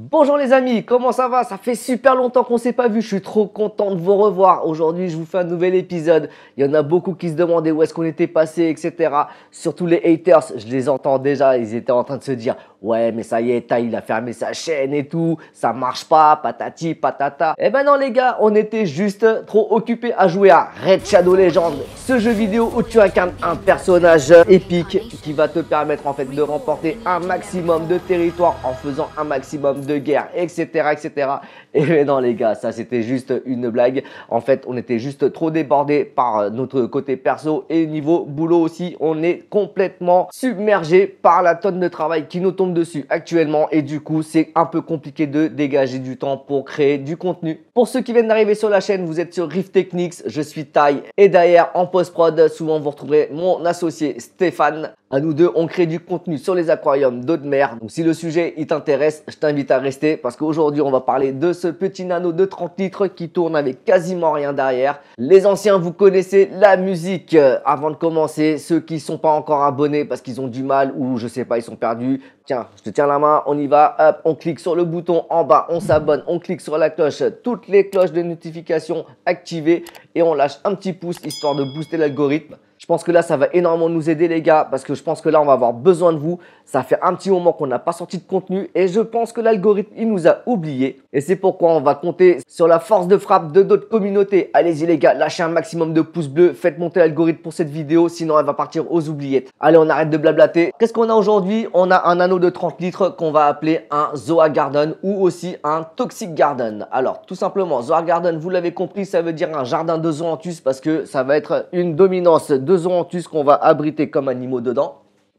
Bonjour les amis, comment ça va Ça fait super longtemps qu'on s'est pas vu, je suis trop content de vous revoir. Aujourd'hui je vous fais un nouvel épisode. Il y en a beaucoup qui se demandaient où est-ce qu'on était passé, etc. Surtout les haters, je les entends déjà, ils étaient en train de se dire ouais, mais ça y est, il a fermé sa chaîne et tout, ça marche pas, patati, patata. Eh ben non, les gars, on était juste trop occupés à jouer à Red Shadow Legends, ce jeu vidéo où tu incarnes un personnage épique qui va te permettre en fait de remporter un maximum de territoire en faisant un maximum de guerre, etc., etc. Et eh ben non, les gars, ça c'était juste une blague. En fait, on était juste trop débordés par notre côté perso et niveau boulot aussi, on est complètement submergé par la tonne de travail qui nous tombe dessus actuellement et du coup c'est un peu compliqué de dégager du temps pour créer du contenu. Pour ceux qui viennent d'arriver sur la chaîne, vous êtes sur rift Techniques, je suis Ty et derrière en post-prod, souvent vous retrouverez mon associé Stéphane. À nous deux, on crée du contenu sur les aquariums d'eau de mer. Donc si le sujet il t'intéresse, je t'invite à rester parce qu'aujourd'hui on va parler de ce petit nano de 30 litres qui tourne avec quasiment rien derrière. Les anciens, vous connaissez la musique. Euh, avant de commencer, ceux qui sont pas encore abonnés parce qu'ils ont du mal ou je sais pas, ils sont perdus, tiens, je te tiens la main, on y va, hop, on clique sur le bouton en bas, on s'abonne, on clique sur la cloche, toutes les cloches de notification activées et on lâche un petit pouce histoire de booster l'algorithme. Je pense que là, ça va énormément nous aider, les gars, parce que je pense que là, on va avoir besoin de vous. Ça fait un petit moment qu'on n'a pas sorti de contenu et je pense que l'algorithme, il nous a oublié Et c'est pourquoi on va compter sur la force de frappe de d'autres communautés. Allez-y, les gars, lâchez un maximum de pouces bleus. Faites monter l'algorithme pour cette vidéo, sinon elle va partir aux oubliettes. Allez, on arrête de blablater. Qu'est-ce qu'on a aujourd'hui On a un anneau de 30 litres qu'on va appeler un Zoa Garden ou aussi un Toxic Garden. Alors, tout simplement, Zoa Garden, vous l'avez compris, ça veut dire un jardin de zoanthus parce que ça va être une dominance de deux orantus qu'on va abriter comme animaux dedans.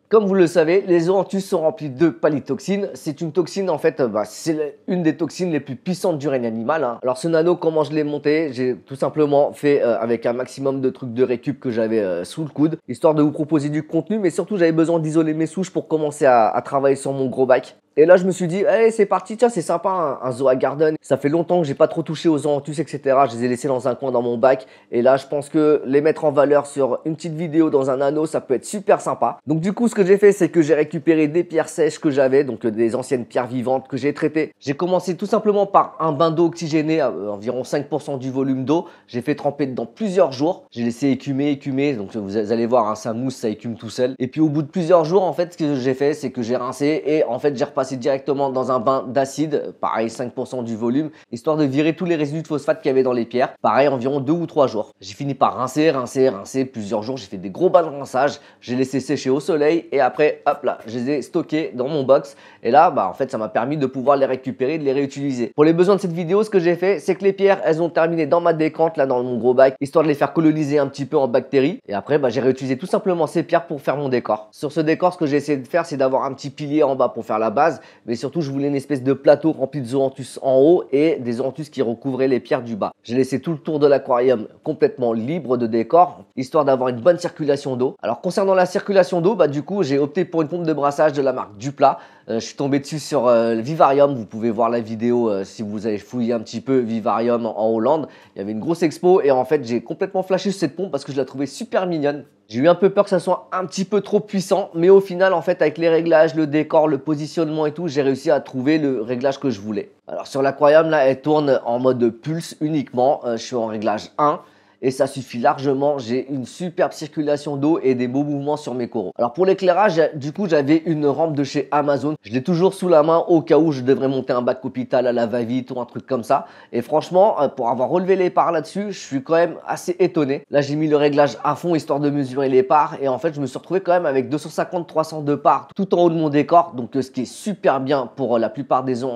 Comme vous le savez, les orantus sont remplis de palytoxines. C'est une toxine, en fait, euh, bah, c'est une des toxines les plus puissantes du règne animal. Hein. Alors ce nano, comment je l'ai monté J'ai tout simplement fait euh, avec un maximum de trucs de récup que j'avais euh, sous le coude, histoire de vous proposer du contenu, mais surtout j'avais besoin d'isoler mes souches pour commencer à travailler sur mon gros bac. Et là, je me suis dit, hey, c'est parti, tiens, c'est sympa, un, zoo à garden. Ça fait longtemps que j'ai pas trop touché aux antus, etc. Je les ai laissés dans un coin dans mon bac. Et là, je pense que les mettre en valeur sur une petite vidéo dans un anneau, ça peut être super sympa. Donc, du coup, ce que j'ai fait, c'est que j'ai récupéré des pierres sèches que j'avais, donc euh, des anciennes pierres vivantes que j'ai traitées. J'ai commencé tout simplement par un bain d'eau oxygénée, à euh, environ 5% du volume d'eau. J'ai fait tremper dedans plusieurs jours. J'ai laissé écumer, écumer. Donc, vous allez voir, hein, ça mousse, ça écume tout seul. Et puis, au bout de plusieurs jours, en fait, ce que j'ai fait, c'est que j'ai rincé et en fait, j'ai passer directement dans un bain d'acide, pareil 5% du volume, histoire de virer tous les résidus de phosphate qu'il y avait dans les pierres, pareil environ 2 ou 3 jours. J'ai fini par rincer, rincer, rincer plusieurs jours, j'ai fait des gros bains de rinçage, j'ai laissé sécher au soleil et après hop là, je les ai stockés dans mon box et là bah en fait ça m'a permis de pouvoir les récupérer, de les réutiliser. Pour les besoins de cette vidéo, ce que j'ai fait, c'est que les pierres, elles ont terminé dans ma décante là dans mon gros bac, histoire de les faire coloniser un petit peu en bactéries et après bah j'ai réutilisé tout simplement ces pierres pour faire mon décor. Sur ce décor, ce que j'ai essayé de faire, c'est d'avoir un petit pilier en bas pour faire la base mais surtout je voulais une espèce de plateau rempli de zoanthus en haut et des zoanthus qui recouvraient les pierres du bas. J'ai laissé tout le tour de l'aquarium complètement libre de décor, histoire d'avoir une bonne circulation d'eau. Alors concernant la circulation d'eau, bah, du coup j'ai opté pour une pompe de brassage de la marque Duplat, euh, je suis tombé dessus sur euh, Vivarium. Vous pouvez voir la vidéo euh, si vous avez fouillé un petit peu Vivarium en, Hollande. Il y avait une grosse expo et en fait, j'ai complètement flashé sur cette pompe parce que je la trouvais super mignonne. J'ai eu un peu peur que ça soit un petit peu trop puissant, mais au final, en fait, avec les réglages, le décor, le positionnement et tout, j'ai réussi à trouver le réglage que je voulais. Alors sur l'aquarium, là, elle tourne en mode pulse uniquement. je suis en réglage 1 et ça suffit largement. J'ai une superbe circulation d'eau et des beaux mouvements sur mes coraux. Alors pour l'éclairage, du coup, j'avais une rampe de chez Amazon. Je l'ai toujours sous la main au cas où je devrais monter un bac hôpital à la va-vite ou un truc comme ça. Et franchement, euh, pour avoir relevé les parts là-dessus, je suis quand même assez étonné. Là, j'ai mis le réglage à fond histoire de mesurer les parts et en fait, je me suis retrouvé quand même avec 250-300 de parts tout en haut de mon décor. Donc euh, ce qui est super bien pour euh, la plupart des Il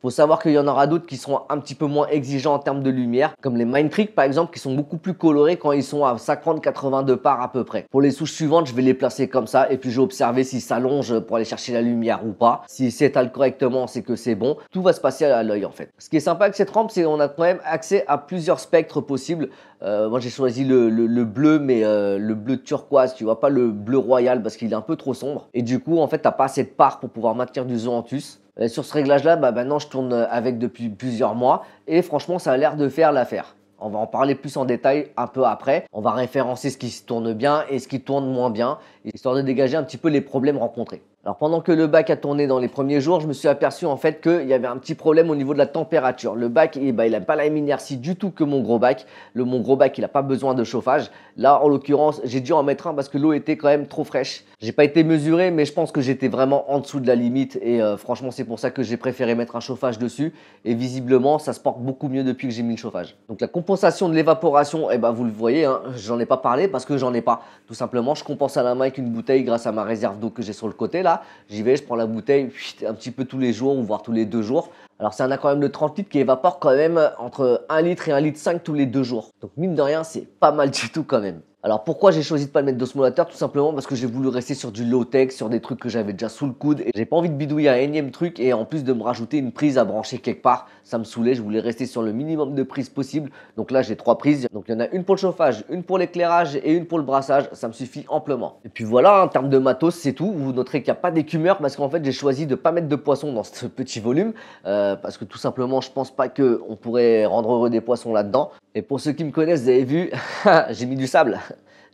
Faut savoir qu'il y en aura d'autres qui seront un petit peu moins exigeants en termes de lumière, comme les Mind Trick par exemple, qui sont beaucoup plus plus colorés quand ils sont à 50-82 parts à peu près. Pour les souches suivantes, je vais les placer comme ça et puis je vais observer s'ils s'allongent pour aller chercher la lumière ou pas. S'ils s'étalent correctement, c'est que c'est bon. Tout va se passer à l'œil en fait. Ce qui est sympa avec cette rampe, c'est on a quand même accès à plusieurs spectres possibles. Euh, moi j'ai choisi le, bleu, mais euh, le bleu turquoise, tu vois, pas le bleu royal parce qu'il est un peu trop sombre. Et du coup, en fait, t'as pas assez de parts pour pouvoir maintenir du zoanthus. sur ce réglage là, bah maintenant je tourne avec depuis plusieurs mois et franchement ça a l'air de faire l'affaire. On va en parler plus en détail un peu après. On va référencer ce qui se tourne bien et ce qui tourne moins bien, histoire de dégager un petit peu les problèmes rencontrés. Alors pendant que le bac a tourné dans les premiers jours, je me suis aperçu en fait qu'il y avait un petit problème au niveau de la température. Le bac, eh ben, il n'a pas la même inertie du tout que mon gros bac. Le, mon gros bac, il n'a pas besoin de chauffage. Là, en l'occurrence, j'ai dû en mettre un parce que l'eau était quand même trop fraîche. J'ai pas été mesuré, mais je pense que j'étais vraiment en dessous de la limite. Et euh, franchement, c'est pour ça que j'ai préféré mettre un chauffage dessus. Et visiblement, ça se porte beaucoup mieux depuis que j'ai mis le chauffage. Donc la compensation de l'évaporation, eh ben, vous le voyez, je hein, j'en ai pas parlé parce que j'en ai pas. Tout simplement, je compense à la main avec une bouteille grâce à ma réserve d'eau que j'ai sur le côté là. J'y vais, je prends la bouteille un petit peu tous les jours ou voire tous les deux jours. Alors c'est un aquarium de 30 litres qui évapore quand même entre 1 litre et 1 litre 5 tous les deux jours. Donc mine de rien, c'est pas mal du tout quand même. Alors pourquoi j'ai choisi de pas le mettre d'osmolateur Tout simplement parce que j'ai voulu rester sur du low-tech, sur des trucs que j'avais déjà sous le coude et j'ai pas envie de bidouiller un énième truc et en plus de me rajouter une prise à brancher quelque part, ça me saoulait, je voulais rester sur le minimum de prises possible. Donc là j'ai trois prises, donc il y en a une pour le chauffage, une pour l'éclairage et une pour le brassage, ça me suffit amplement. Et puis voilà, en termes de matos c'est tout, vous noterez qu'il n'y a pas d'écumeur parce qu'en fait j'ai choisi de pas mettre de poisson dans ce petit volume euh, parce que tout simplement je pense pas qu'on pourrait rendre heureux des poissons là-dedans. Et pour ceux qui me connaissent, vous avez vu, j'ai mis du sable.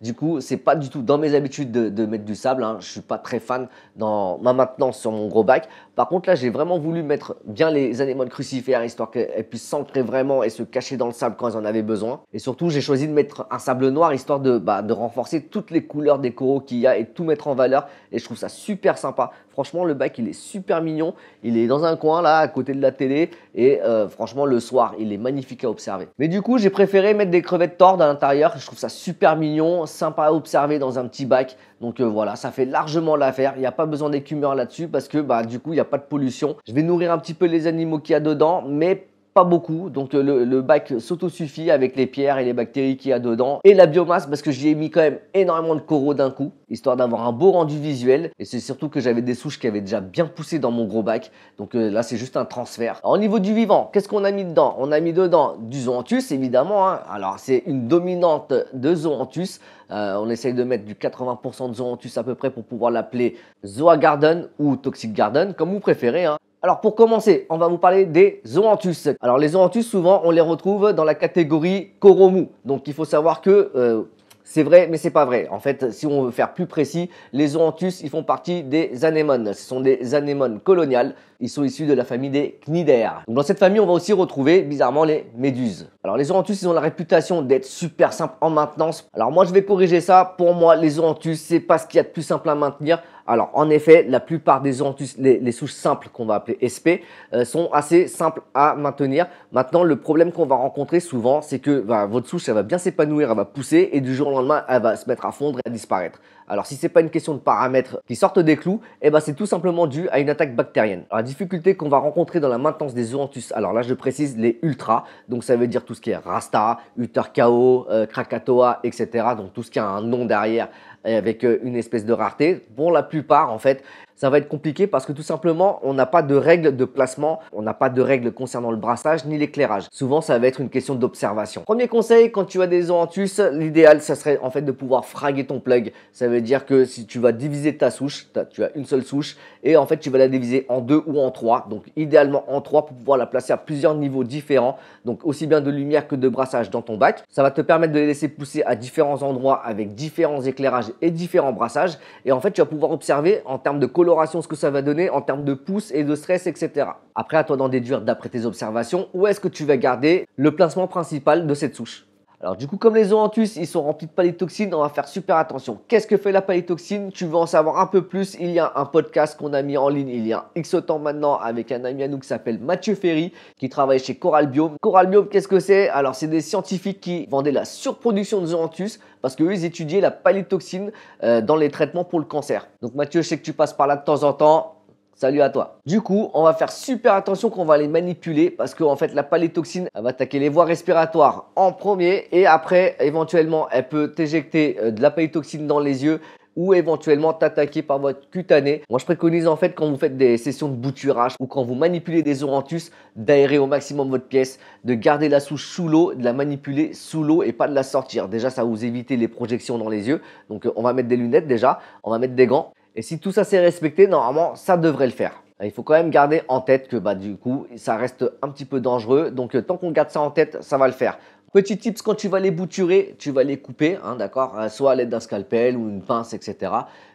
Du coup, c'est pas du tout dans mes habitudes de, mettre du sable. Je hein. Je suis pas très fan dans ma maintenance sur mon gros bac. Par contre, là, j'ai vraiment voulu mettre bien les anémones crucifères histoire qu'elles puissent s'ancrer vraiment et se cacher dans le sable quand elles en avaient besoin. Et surtout, j'ai choisi de mettre un sable noir histoire de, bah, de renforcer toutes les couleurs des coraux qu'il y a et tout mettre en valeur. Et je trouve ça super sympa. Franchement, le bac, il est super mignon. Il est dans un coin là, à côté de la télé. Et euh, franchement, le soir, il est magnifique à observer. Mais du coup, j'ai préféré mettre des crevettes tordes à l'intérieur. Je trouve ça super mignon sympa à observer dans un petit bac. Donc euh, voilà, ça fait largement l'affaire. Il n'y a pas besoin d'écumeur là-dessus parce que bah, du coup, il n'y a pas de pollution. Je vais nourrir un petit peu les animaux qu'il y a dedans, mais pas beaucoup. Donc le, bac bac suffit avec les pierres et les bactéries qu'il y a dedans. Et la biomasse parce que j'y ai mis quand même énormément de coraux d'un coup, histoire d'avoir un beau rendu visuel. Et c'est surtout que j'avais des souches qui avaient déjà bien poussé dans mon gros bac. Donc euh, là c'est juste un transfert. au niveau du vivant, qu'est-ce qu'on a mis dedans On a mis dedans du zoanthus évidemment. Hein. Alors c'est une dominante de zoanthus. Euh, on essaye de mettre du 80% de zoanthus à peu près pour pouvoir l'appeler Zoa Garden ou Toxic Garden, comme vous préférez. Hein. Alors pour commencer, on va vous parler des Zoanthus. Alors les Zoanthus, souvent, on les retrouve dans la catégorie Coromou. Donc il faut savoir que euh, c'est vrai, mais c'est pas vrai. En fait, si on veut faire plus précis, les Zoanthus, ils font partie des anémones. Ce sont des anémones coloniales ils sont issus de la famille des Cnidaires. dans cette famille, on va aussi retrouver bizarrement les méduses. Alors les orantus, ils ont la réputation d'être super simples en maintenance. Alors moi, je vais corriger ça. Pour moi, les orantus, c'est pas ce qu'il y a de plus simple à maintenir. Alors en effet, la plupart des orantus, les, souches simples qu'on va appeler SP, euh, sont assez simples à maintenir. Maintenant, le problème qu'on va rencontrer souvent, c'est que bah, votre souche, elle va bien s'épanouir, elle va pousser et du jour au lendemain, elle va se mettre à fondre et à disparaître. Alors si c'est pas une question de paramètres qui sortent des clous, eh ben, c'est tout simplement dû à une attaque bactérienne. la difficulté qu'on va rencontrer dans la maintenance des zoanthus, alors là je précise les ultras, donc ça veut dire tout ce qui est Rasta, Uterkao, ko euh, Krakatoa, etc. Donc tout ce qui a un nom derrière avec euh, une espèce de rareté. Pour la plupart en fait, ça va être compliqué parce que tout simplement, on n'a pas de règles de placement, on n'a pas de règles concernant le brassage ni l'éclairage. Souvent, ça va être une question d'observation. Premier conseil, quand tu as des Oanthus, l'idéal, ça serait en fait de pouvoir fraguer ton plug. Ça veut dire que si tu vas diviser ta souche, tu as une seule souche, et en fait, tu vas la diviser en deux ou en trois. Donc, idéalement en trois pour pouvoir la placer à plusieurs niveaux différents. Donc, aussi bien de lumière que de brassage dans ton bac. Ça va te permettre de les laisser pousser à différents endroits avec différents éclairages et différents brassages. Et en fait, tu vas pouvoir observer en termes de coloration, ce que ça va donner en termes de pouce et de stress, etc. Après, à toi d'en déduire d'après tes observations où est-ce que tu vas garder le placement principal de cette souche. Alors du coup, comme les oanthus, ils sont remplis de palitoxines on va faire super attention. Qu'est-ce que fait la palitoxine Tu veux en savoir un peu plus Il y a un podcast qu'on a mis en ligne il y a X temps maintenant avec un ami à nous qui s'appelle Mathieu Ferry, qui travaille chez Coral Coralbiome, qu'est-ce que c'est Alors c'est des scientifiques qui vendaient la surproduction de zoanthus parce qu'eux, ils étudiaient la palitoxine euh, dans les traitements pour le cancer. Donc Mathieu, je sais que tu passes par là de temps en temps. Salut à toi. Du coup, on va faire super attention qu'on va les manipuler parce qu'en fait, la palétoxine elle va attaquer les voies respiratoires en premier et après, éventuellement, elle peut t'éjecter euh, de la palétoxine dans les yeux ou éventuellement t'attaquer par votre cutanée. Moi, je préconise en fait quand vous faites des sessions de bouturage ou quand vous manipulez des orantus d'aérer au maximum votre pièce, de garder la souche sous l'eau, de la manipuler sous l'eau et pas de la sortir. Déjà, ça va vous éviter les projections dans les yeux. Donc, euh, on va mettre des lunettes déjà, on va mettre des gants et si tout ça s'est respecté, normalement, ça devrait le faire. Il faut quand même garder en tête que bah, du coup, ça reste un petit peu dangereux. Donc, euh, tant qu'on garde ça en tête, ça va le faire. Petit tips, quand tu vas les bouturer, tu vas les couper, hein, d'accord euh, Soit à l'aide d'un scalpel ou une pince, etc.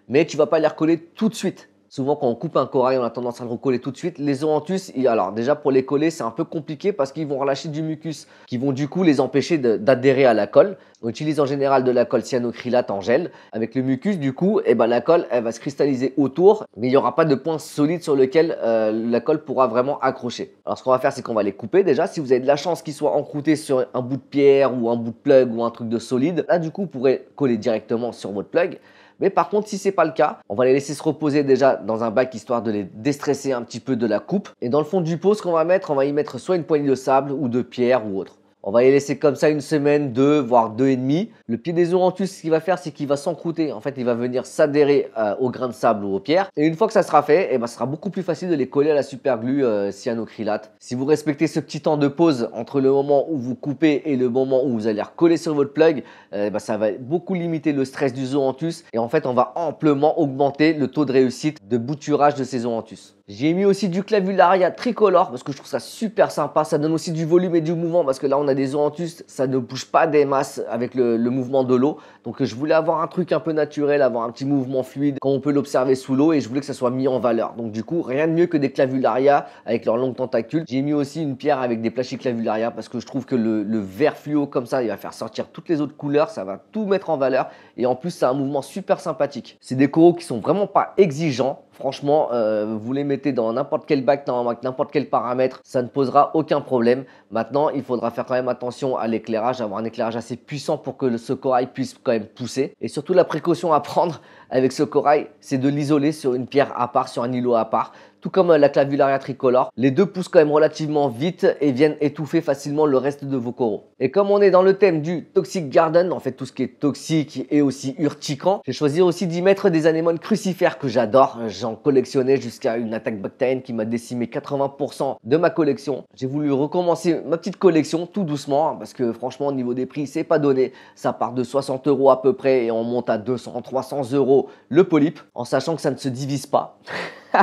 Mais tu vas pas les recoller tout de suite. Souvent, quand on coupe un corail, on a tendance à le recoller tout de suite. Les orantus, alors déjà pour les coller, c'est un peu compliqué parce qu'ils vont relâcher du mucus, qui vont du coup les empêcher d'adhérer à la colle. On utilise en général de la colle cyanocrylate en gel. Avec le mucus, du coup, et eh ben, la colle, elle va se cristalliser autour, mais il n'y aura pas de point solide sur lequel euh, la colle pourra vraiment accrocher. Alors, ce qu'on va faire, c'est qu'on va les couper déjà. Si vous avez de la chance qu'ils soient encroutés sur un bout de pierre ou un bout de plug ou un truc de solide, là, du coup, vous pourrez coller directement sur votre plug. Mais par contre, si c'est pas le cas, on va les laisser se reposer déjà dans un bac histoire de les déstresser un petit peu de la coupe. Et dans le fond du pot, ce qu'on va mettre, on va y mettre soit une poignée de sable ou de pierre ou autre. On va les laisser comme ça une semaine, deux, voire deux et demi. Le pied des orantus, ce qu'il va faire, c'est qu'il va s'encrouter. En fait, il va venir s'adhérer euh, aux grains de sable ou aux pierres. Et une fois que ça sera fait, eh ben, ce sera beaucoup plus facile de les coller à la superglue euh, cyanocrylate. Si vous respectez ce petit temps de pause entre le moment où vous coupez et le moment où vous allez recoller sur votre plug, euh, eh ben, ça va beaucoup limiter le stress du zoanthus. Et en fait, on va amplement augmenter le taux de réussite de bouturage de ces zoanthus. J'ai mis aussi du clavularia tricolore parce que je trouve ça super sympa. Ça donne aussi du volume et du mouvement parce que là on a des orantustes, ça ne bouge pas des masses avec le, mouvement de l'eau. Donc je voulais avoir un truc un peu naturel, avoir un petit mouvement fluide quand on peut l'observer sous l'eau et je voulais que ça soit mis en valeur. Donc du coup, rien de mieux que des clavularia avec leurs longues tentacules. J'ai mis aussi une pierre avec des clavularia parce que je trouve que le, vert fluo comme ça, il va faire sortir toutes les autres couleurs, ça va tout mettre en valeur et en plus c'est un mouvement super sympathique. C'est des coraux qui sont vraiment pas exigeants, Franchement, euh, vous les mettez dans n'importe quel bac, dans n'importe quel paramètre, ça ne posera aucun problème. Maintenant, il faudra faire quand même attention à l'éclairage, avoir un éclairage assez puissant pour que ce corail puisse quand même pousser. Et surtout, la précaution à prendre avec ce corail, c'est de l'isoler sur une pierre à part, sur un îlot à part tout comme euh, la clavularia tricolore. Les deux poussent quand même relativement vite et viennent étouffer facilement le reste de vos coraux. Et comme on est dans le thème du toxic garden, en fait tout ce qui est toxique et aussi urticant, j'ai choisi aussi d'y mettre des anémones crucifères que j'adore. J'en collectionnais jusqu'à une attaque bactérienne qui m'a décimé 80% de ma collection. J'ai voulu recommencer ma petite collection tout doucement hein, parce que franchement au niveau des prix c'est pas donné. Ça part de 60 euros à peu près et on monte à 200, 300 euros le polype en sachant que ça ne se divise pas.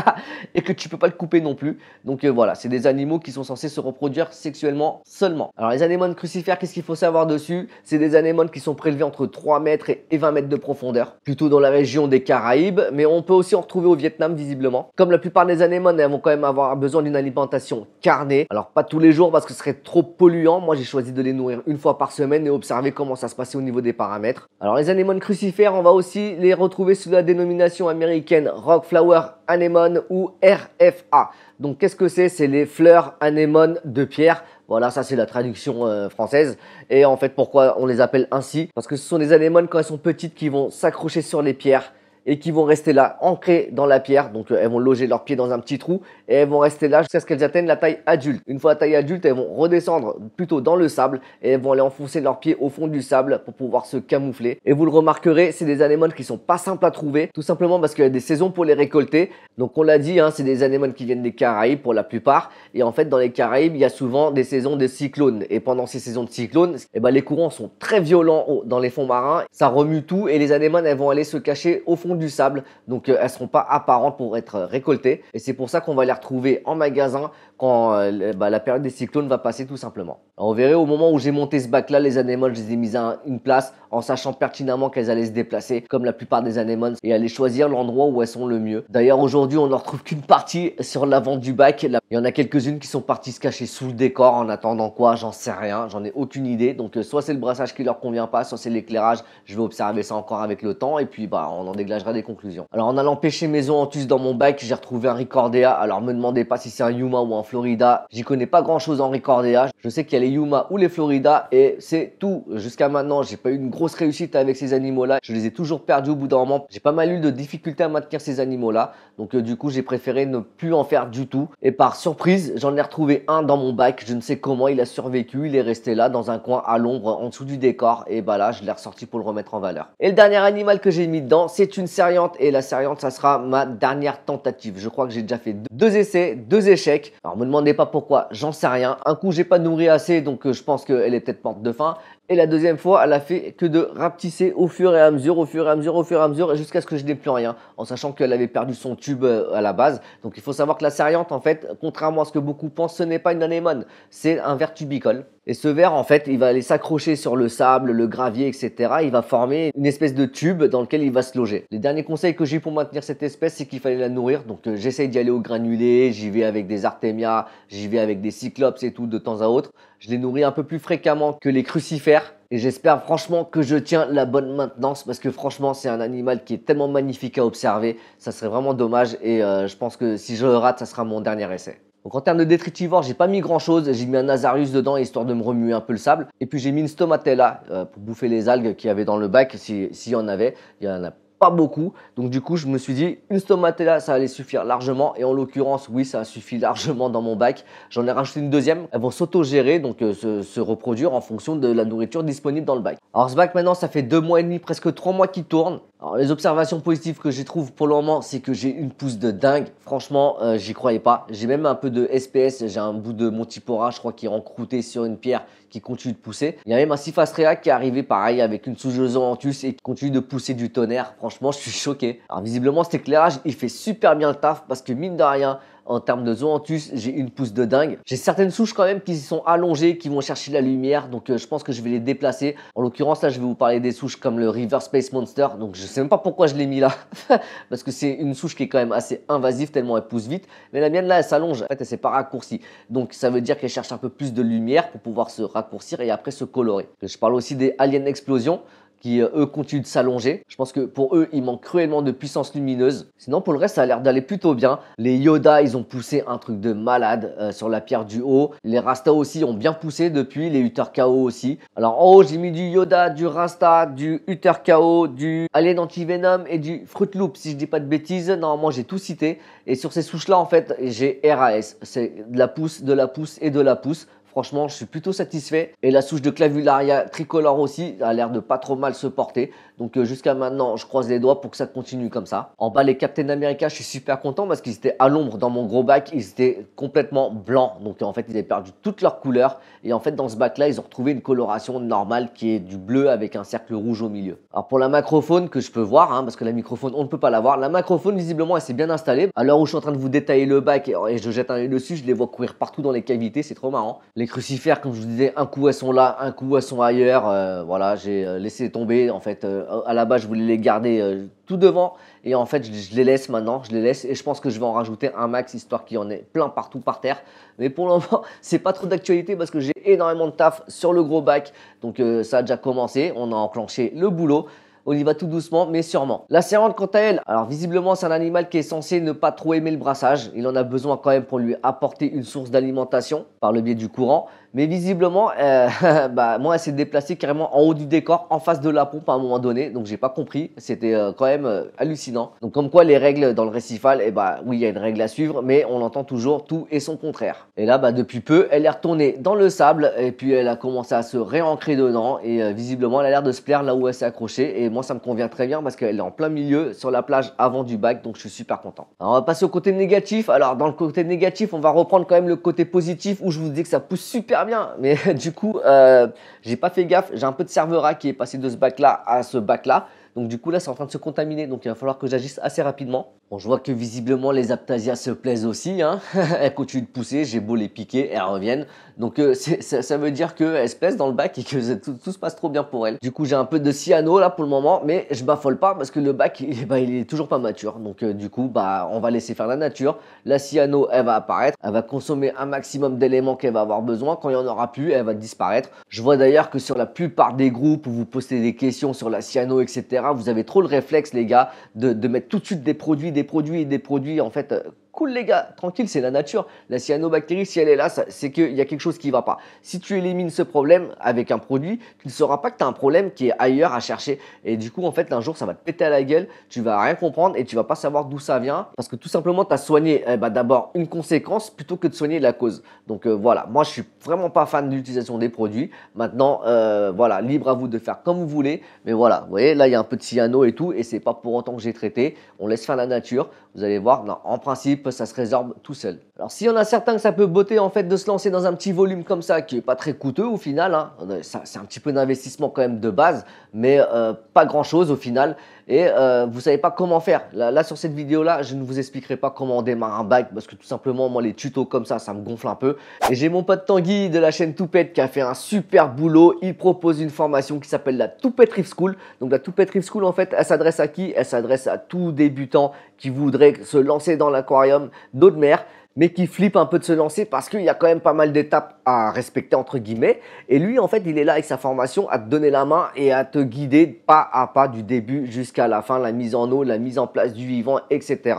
et que tu peux pas le couper non plus. Donc euh, voilà, c'est des animaux qui sont censés se reproduire sexuellement seulement. Alors les anémones crucifères, qu'est-ce qu'il faut savoir dessus C'est des anémones qui sont prélevées entre 3 mètres et 20 mètres de profondeur, plutôt dans la région des Caraïbes, mais on peut aussi en retrouver au Vietnam visiblement. Comme la plupart des anémones, elles vont quand même avoir besoin d'une alimentation carnée. Alors pas tous les jours parce que ce serait trop polluant. Moi j'ai choisi de les nourrir une fois par semaine et observer comment ça se passait au niveau des paramètres. Alors les anémones crucifères, on va aussi les retrouver sous la dénomination américaine Rockflower anemone ou RFA. Donc qu'est-ce que c'est C'est les fleurs anémones de pierre. Voilà, ça c'est la traduction euh, française. Et en fait, pourquoi on les appelle ainsi Parce que ce sont des anémones quand elles sont petites qui vont s'accrocher sur les pierres et qui vont rester là, ancrées dans la pierre. Donc euh, elles vont loger leurs pieds dans un petit trou et elles vont rester là jusqu'à ce qu'elles atteignent la taille adulte. Une fois à taille adulte, elles vont redescendre plutôt dans le sable et elles vont aller enfoncer leurs pieds au fond du sable pour pouvoir se camoufler. Et vous le remarquerez, c'est des anémones qui sont pas simples à trouver, tout simplement parce qu'il y a des saisons pour les récolter. Donc on l'a dit, hein, c'est des anémones qui viennent des Caraïbes pour la plupart. Et en fait, dans les Caraïbes, il y a souvent des saisons de cyclones. Et pendant ces saisons de cyclones, eh ben, les courants sont très violents dans les fonds marins. Ça remue tout et les anémones, elles vont aller se cacher au fond du sable, donc euh, elles ne seront pas apparentes pour être euh, récoltées. Et c'est pour ça qu'on va les retrouver en magasin quand euh, bah, la période des cyclones va passer tout simplement. on verrait au moment où j'ai monté ce bac là, les anémones, je les ai mises à une place en sachant pertinemment qu'elles allaient se déplacer comme la plupart des anémones et aller choisir l'endroit où elles sont le mieux. D'ailleurs aujourd'hui on ne retrouve qu'une partie sur l'avant du bac. Il y en a quelques-unes qui sont parties se cacher sous le décor en attendant quoi, j'en sais rien, j'en ai aucune idée. Donc euh, soit c'est le brassage qui leur convient pas, soit c'est l'éclairage, je vais observer ça encore avec le temps et puis bah on en déglagera des conclusions. Alors en allant pêcher maison en dans mon bac, j'ai retrouvé un Ricordea. Alors ne me demandez pas si c'est un Yuma ou un Florida. J'y connais pas grand chose en recordéage. Je sais qu'il y a les Yuma ou les Florida et c'est tout. Jusqu'à maintenant, j'ai pas eu une grosse réussite avec ces animaux-là. Je les ai toujours perdus au bout d'un moment. J'ai pas mal eu de difficultés à maintenir ces animaux-là. Donc euh, du coup, j'ai préféré ne plus en faire du tout. Et par surprise, j'en ai retrouvé un dans mon bac. Je ne sais comment il a survécu. Il est resté là dans un coin à l'ombre en dessous du décor. Et bah là, je l'ai ressorti pour le remettre en valeur. Et le dernier animal que j'ai mis dedans, c'est une serriante. Et la serriante, ça sera ma dernière tentative. Je crois que j'ai déjà fait deux essais, deux échecs. Vous me demandez pas pourquoi, j'en sais rien. Un coup, j'ai pas nourri assez, donc euh, je pense qu'elle est peut-être morte de faim. Et la deuxième fois, elle a fait que de rapetisser au fur et à mesure, au fur et à mesure, au fur et à mesure, jusqu'à ce que je n'ai plus rien, en sachant qu'elle avait perdu son tube euh, à la base. Donc il faut savoir que la serriante, en fait, contrairement à ce que beaucoup pensent, ce n'est pas une anémone, c'est un verre tubicole. Et ce verre, en fait, il va aller s'accrocher sur le sable, le gravier, etc. Il va former une espèce de tube dans lequel il va se loger. Les derniers conseils que j'ai pour maintenir cette espèce, c'est qu'il fallait la nourrir. Donc, euh, j'essaye d'y aller au granulé, j'y vais avec des artémias, j'y vais avec des cyclopes et tout de temps à autre. Je les nourris un peu plus fréquemment que les crucifères. Et j'espère franchement que je tiens la bonne maintenance parce que franchement c'est un animal qui est tellement magnifique à observer, ça serait vraiment dommage et euh, je pense que si je le rate ça sera mon dernier essai. Donc en termes de détritivore, j'ai pas mis grand chose, j'ai mis un Nazarius dedans histoire de me remuer un peu le sable. Et puis j'ai mis une stomatella euh, pour bouffer les algues qu'il y avait dans le bac, s'il y en avait. Il y en a pas beaucoup. Donc du coup, je me suis dit, une stomatella, ça allait suffire largement. Et en l'occurrence, oui, ça suffit largement dans mon bac. J'en ai rajouté une deuxième. Elles vont s'autogérer, donc euh, se, reproduire en fonction de la nourriture disponible dans le bac. Alors ce bac, maintenant, ça fait deux mois et demi, presque trois mois qu'il tourne. Alors les observations positives que j'ai trouve pour le moment, c'est que j'ai une pousse de dingue. Franchement, euh, j'y croyais pas. J'ai même un peu de SPS. J'ai un bout de Montipora, je crois, qui est encrouté sur une pierre qui continue de pousser. Il y a même un réa qui est arrivé pareil avec une sous en et qui continue de pousser du tonnerre franchement, je suis choqué. Alors visiblement, cet éclairage, il fait super bien le taf parce que mine de rien, en termes de zoanthus, j'ai une pousse de dingue. J'ai certaines souches quand même qui sont allongées, qui vont chercher la lumière, donc euh, je pense que je vais les déplacer. En l'occurrence, là, je vais vous parler des souches comme le River Space Monster, donc je sais même pas pourquoi je l'ai mis là, parce que c'est une souche qui est quand même assez invasive tellement elle pousse vite, mais la mienne là, elle s'allonge, en fait, elle s'est pas raccourcie, donc ça veut dire qu'elle cherche un peu plus de lumière pour pouvoir se raccourcir et après se colorer. Je parle aussi des Alien Explosion qui euh, eux continuent de s'allonger. Je pense que pour eux, il manque cruellement de puissance lumineuse. Sinon, pour le reste, ça a l'air d'aller plutôt bien. Les Yoda, ils ont poussé un truc de malade euh, sur la pierre du haut. Les Rasta aussi ont bien poussé depuis, les Uther KO aussi. Alors en haut, j'ai mis du Yoda, du Rasta, du Uther KO, du Alien Anti-Venom et du Fruit Loop, si je dis pas de bêtises. Normalement, j'ai tout cité. Et sur ces souches-là, en fait, j'ai RAS. C'est de la pousse, de la pousse et de la pousse Franchement, je suis plutôt satisfait. Et la souche de Clavularia tricolore aussi a l'air de pas trop mal se porter. Donc euh, jusqu'à maintenant, je croise les doigts pour que ça continue comme ça. En bas, les Captain America, je suis super content parce qu'ils étaient à l'ombre dans mon gros bac. Ils étaient complètement blancs. Donc en fait, ils avaient perdu toutes leurs couleurs. Et en fait, dans ce bac-là, ils ont retrouvé une coloration normale qui est du bleu avec un cercle rouge au milieu. Alors pour la microphone que je peux voir, hein, parce que la microphone, on ne peut pas la voir. La microphone visiblement, elle s'est bien installée. À l'heure où je suis en train de vous détailler le bac et, je jette un œil dessus, je les vois courir partout dans les cavités. C'est trop marrant. Les crucifères, comme je vous disais, un coup elles sont là, un coup elles sont ailleurs. Euh, voilà, j'ai euh, laissé tomber. En fait, euh, à la base, je voulais les garder tout devant. Et en fait, je, les laisse maintenant, je les laisse. Et je pense que je vais en rajouter un max, histoire qu'il y en ait plein partout par terre. Mais pour l'instant, c'est pas trop d'actualité parce que j'ai énormément de taf sur le gros bac. Donc ça a déjà commencé, on a enclenché le boulot. On y va tout doucement, mais sûrement. La serrante quant à elle, alors visiblement, c'est un animal qui est censé ne pas trop aimer le brassage. Il en a besoin quand même pour lui apporter une source d'alimentation par le biais du courant. Mais visiblement, euh, bah, moi, elle s'est déplacée carrément en haut du décor, en face de la pompe à un moment donné. Donc, j'ai pas compris. C'était euh, quand même euh, hallucinant. Donc, comme quoi, les règles dans le récifal, et eh bah, oui, il y a une règle à suivre, mais on entend toujours tout et son contraire. Et là, bah, depuis peu, elle est retournée dans le sable et puis elle a commencé à se réancrer dedans. Et visiblement, elle a l'air de se plaire là où elle s'est accrochée. Et moi, ça me convient très bien parce qu'elle est en plein milieu sur la plage avant du bac. Donc, je suis super content. Alors, on va passer au côté négatif. Alors, dans le côté négatif, on va reprendre quand même le côté positif où je vous dis que ça pousse super bien. Mais du coup, euh, j'ai pas fait gaffe. J'ai un peu de servera qui est passé de ce bac-là à ce bac-là. Donc du coup là c'est en train de se contaminer, donc il va falloir que j'agisse assez rapidement. Bon je vois que visiblement les Aptasia se plaisent aussi, hein. elles continuent de pousser, j'ai beau les piquer, elles reviennent. Donc euh, ça, veut dire qu'elles se plaisent dans le bac et que tout, se passe trop bien pour elles. Du coup j'ai un peu de cyano là pour le moment, mais je m'affole pas parce que le bac bah, il, est toujours pas mature. Donc euh, du coup bah on va laisser faire la nature. La cyano elle va apparaître, elle va consommer un maximum d'éléments qu'elle va avoir besoin. Quand il n'y en aura plus, elle va disparaître. Je vois d'ailleurs que sur la plupart des groupes où vous postez des questions sur la cyano etc vous avez trop le réflexe, les gars, de, mettre tout de suite des produits, des produits, des produits. En fait, euh, cool les gars, tranquille, c'est la nature. La cyanobactérie, si elle est là, c'est qu'il y a quelque chose qui va pas. Si tu élimines ce problème avec un produit, tu ne sauras pas que tu as un problème qui est ailleurs à chercher. Et du coup, en fait, un jour, ça va te péter à la gueule, tu vas rien comprendre et tu vas pas savoir d'où ça vient. Parce que tout simplement, tu as soigné eh ben, d'abord une conséquence plutôt que de soigner la cause. Donc euh, voilà, moi, je suis vraiment pas fan de l'utilisation des produits. Maintenant, euh, voilà, libre à vous de faire comme vous voulez. Mais voilà, vous voyez, là, il y a un peu de cyano et tout. Et c'est pas pour autant que j'ai traité. On laisse faire la nature. Vous allez voir, en principe, ça se résorbe tout seul. Alors si on en a certains que ça peut botter en fait de se lancer dans un petit volume comme ça, qui est pas très coûteux au final, hein. c'est un petit peu d'investissement quand même de base, mais euh, pas grand chose au final, et euh, vous savez pas comment faire. Là, sur cette vidéo là, je ne vous expliquerai pas comment on démarre un bike, parce que tout simplement moi les tutos comme ça, ça me gonfle un peu. Et j'ai mon pote Tanguy de la chaîne Toupette qui a fait un super boulot, il propose une formation qui s'appelle la Toupette Rift School. Donc la Toupette Rift School en fait, elle s'adresse à qui Elle s'adresse à tout débutant qui voudrait se lancer dans l'aquarium d'eau de mer, mais qui flippe un peu de se lancer parce qu'il y a quand même pas mal d'étapes à respecter, entre guillemets. Et lui, en fait, il est là avec sa formation à te donner la main et à te guider pas à pas du début jusqu'à la fin, la mise en eau, la mise en place du vivant, etc.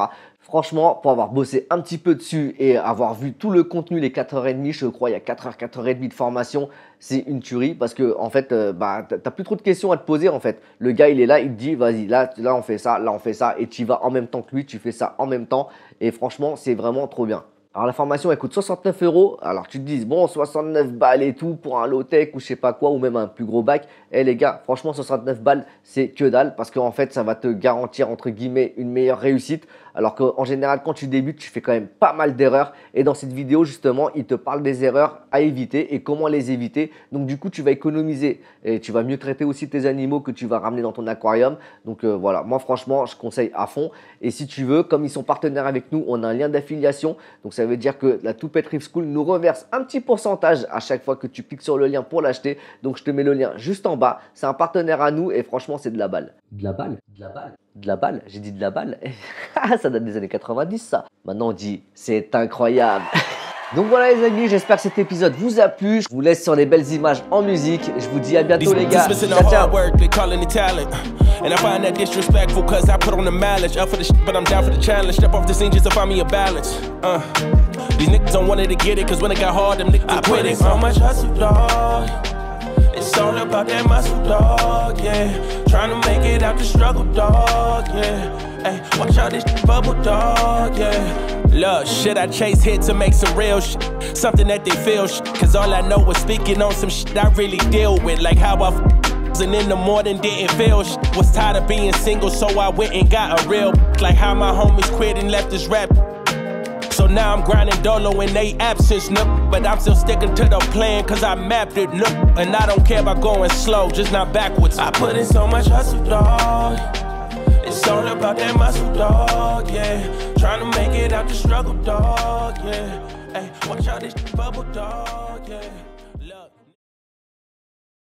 Franchement, pour avoir bossé un petit peu dessus et avoir vu tout le contenu, les 4h30, je crois, il y a 4h, 4h30 de formation, c'est une tuerie parce que, en fait, euh, bah, t'as plus trop de questions à te poser, en fait. Le gars, il est là, il te dit, vas-y, là, là, on fait ça, là, on fait ça, et tu vas en même temps que lui, tu fais ça en même temps, et franchement, c'est vraiment trop bien. Alors la formation elle coûte 69 euros. Alors tu te dis bon 69 balles et tout pour un low tech ou je sais pas quoi ou même un plus gros bac. Eh les gars, franchement 69 balles c'est que dalle parce qu'en fait ça va te garantir entre guillemets une meilleure réussite. Alors qu'en général, quand tu débutes, tu fais quand même pas mal d'erreurs. Et dans cette vidéo, justement, il te parle des erreurs à éviter et comment les éviter. Donc, du coup, tu vas économiser et tu vas mieux traiter aussi tes animaux que tu vas ramener dans ton aquarium. Donc, euh, voilà, moi, franchement, je conseille à fond. Et si tu veux, comme ils sont partenaires avec nous, on a un lien d'affiliation. Donc, ça veut dire que la Toupette Reef School nous reverse un petit pourcentage à chaque fois que tu cliques sur le lien pour l'acheter. Donc, je te mets le lien juste en bas. C'est un partenaire à nous et franchement, c'est de la balle. De la balle De la balle de la balle. J'ai dit de la balle. Ah, ça date des années 90, ça. Maintenant, on dit c'est incroyable. Donc voilà les amis, j'espère que cet épisode vous a plu. Je vous laisse sur les belles images en musique. Je vous dis à bientôt les gars. Ciao, ciao. And I find that disrespectful cause I put on the mileage Up for the shit but I'm down for the challenge Step off the scene just to find me a balance uh. These niggas don't wanted to get it cause when it got hard them niggas I quit it so uh. much hustle dog It's all about that muscle dog yeah Trying to make it out the struggle, dog, yeah. Hey, watch out this bubble, dog, yeah. Look, shit, I chase hits to make some real shit. Something that they feel shit. Cause all I know is speaking on some shit I really deal with. Like how I f- and in the morning didn't feel shit. Was tired of being single, so I went and got a real. Like how my homies quit and left this rap now I'm grinding dolo in they absence, nook. But I'm still sticking to the plan, cause I mapped it, nook. And I don't care about going slow, just not backwards. I put in so much hustle, dog. It's all about that muscle, dog, yeah. Trying to make it out the struggle, dog, yeah. Hey, watch out this bubble, dog, yeah.